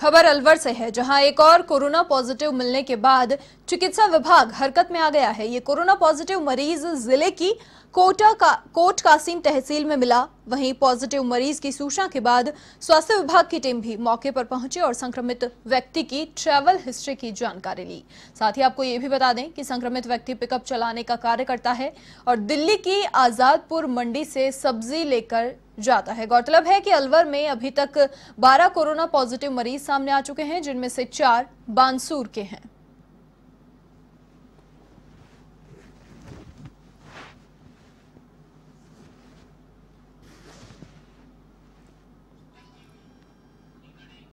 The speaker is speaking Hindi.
खबर अलवर से है जहां एक और कोरोना पॉजिटिव मिलने के बाद चिकित्सा विभाग हरकत में आ गया है ये कोरोना पॉजिटिव मरीज जिले की कोटा का कोट कासिम तहसील में मिला वहीं पॉजिटिव मरीज की सूचना के बाद स्वास्थ्य विभाग की टीम भी मौके पर पहुंची और संक्रमित व्यक्ति की ट्रैवल हिस्ट्री की जानकारी ली साथ ही आपको ये भी बता दें कि संक्रमित व्यक्ति पिकअप चलाने का कार्य करता है और दिल्ली की आजादपुर मंडी से सब्जी लेकर जाता है गौरतलब है कि अलवर में अभी तक बारह कोरोना पॉजिटिव मरीज सामने आ चुके हैं जिनमें से चार बानसूर के हैं